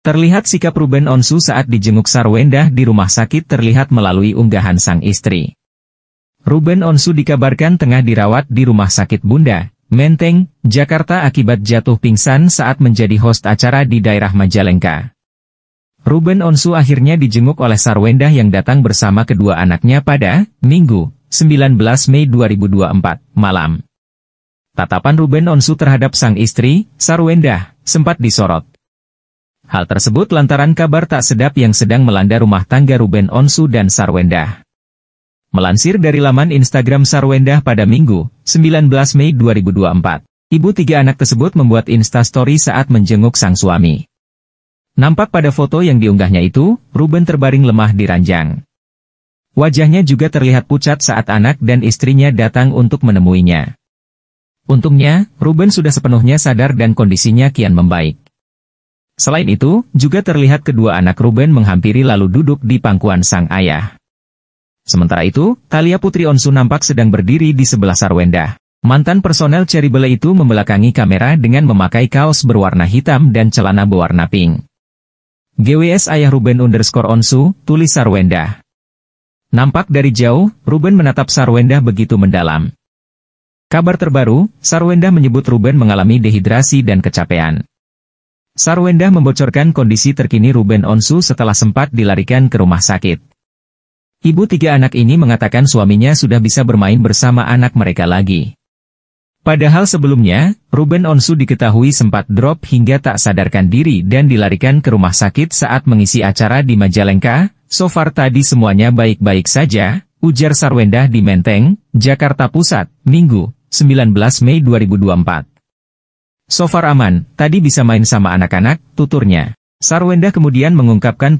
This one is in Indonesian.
Terlihat sikap Ruben Onsu saat dijenguk Sarwendah di rumah sakit terlihat melalui unggahan sang istri. Ruben Onsu dikabarkan tengah dirawat di rumah sakit Bunda, Menteng, Jakarta akibat jatuh pingsan saat menjadi host acara di daerah Majalengka. Ruben Onsu akhirnya dijenguk oleh Sarwendah yang datang bersama kedua anaknya pada Minggu, 19 Mei 2024, malam. Tatapan Ruben Onsu terhadap sang istri, Sarwendah, sempat disorot. Hal tersebut lantaran kabar tak sedap yang sedang melanda rumah tangga Ruben Onsu dan Sarwendah. Melansir dari laman Instagram Sarwendah pada Minggu, 19 Mei 2024, ibu tiga anak tersebut membuat instastory saat menjenguk sang suami. Nampak pada foto yang diunggahnya itu, Ruben terbaring lemah di ranjang. Wajahnya juga terlihat pucat saat anak dan istrinya datang untuk menemuinya. Untungnya, Ruben sudah sepenuhnya sadar dan kondisinya kian membaik. Selain itu, juga terlihat kedua anak Ruben menghampiri lalu duduk di pangkuan sang ayah. Sementara itu, Talia Putri Onsu nampak sedang berdiri di sebelah Sarwenda. Mantan personel Cherrybele itu membelakangi kamera dengan memakai kaos berwarna hitam dan celana berwarna pink. GWS ayah Ruben underscore Onsu, tulis Sarwenda. Nampak dari jauh, Ruben menatap Sarwenda begitu mendalam. Kabar terbaru, Sarwenda menyebut Ruben mengalami dehidrasi dan kecapean. Sarwendah membocorkan kondisi terkini Ruben Onsu setelah sempat dilarikan ke rumah sakit. Ibu tiga anak ini mengatakan suaminya sudah bisa bermain bersama anak mereka lagi. Padahal sebelumnya, Ruben Onsu diketahui sempat drop hingga tak sadarkan diri dan dilarikan ke rumah sakit saat mengisi acara di Majalengka, so far tadi semuanya baik-baik saja, ujar Sarwendah di Menteng, Jakarta Pusat, Minggu, 19 Mei 2024. So far aman, tadi bisa main sama anak-anak, tuturnya. Sarwenda kemudian mengungkapkan